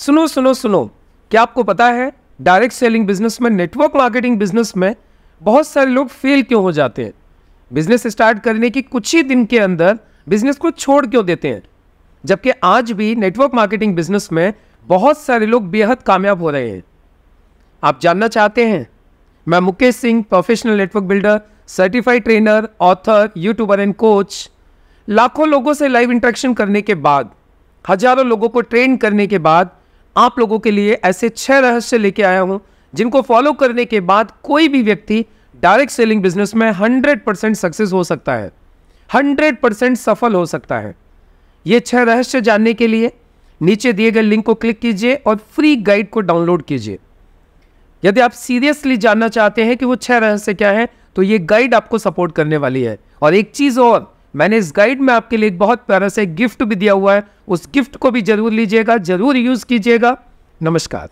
सुनो सुनो सुनो क्या आपको पता है डायरेक्ट सेलिंग बिजनेस में नेटवर्क मार्केटिंग बिजनेस में बहुत सारे लोग फेल क्यों हो जाते हैं बिजनेस स्टार्ट करने के कुछ ही दिन के अंदर बिजनेस को छोड़ क्यों देते हैं जबकि आज भी नेटवर्क मार्केटिंग बिजनेस में बहुत सारे लोग बेहद कामयाब हो रहे हैं आप जानना चाहते हैं मैं Mukesh Singh professional network builder certified trainer author YouTuber and coach लाखों लोगों से लाइव इंट्रैक्शन करने के बाद हजारों लोगों को ट्रेन करने के बाद आप लोगों के लिए ऐसे छह रहस्य लेके आया हूं जिनको फॉलो करने के बाद कोई भी व्यक्ति डायरेक्ट सेलिंग बिजनेस में 100 परसेंट सक्सेस हो सकता है 100 परसेंट सफल हो सकता है ये छह रहस्य जानने के लिए नीचे दिए गए लिंक को क्लिक कीजिए और फ्री गाइड को डाउनलोड कीजिए यदि आप सीरियसली जानना चाहते हैं कि वो छह रहस्य क्या है तो ये गाइड आपको सपोर्ट करने वाली है और एक चीज़ और मैंने इस गाइड में आपके लिए एक बहुत प्यारा सा गिफ्ट भी दिया हुआ है उस गिफ्ट को भी जरूर लीजिएगा जरूर यूज़ कीजिएगा नमस्कार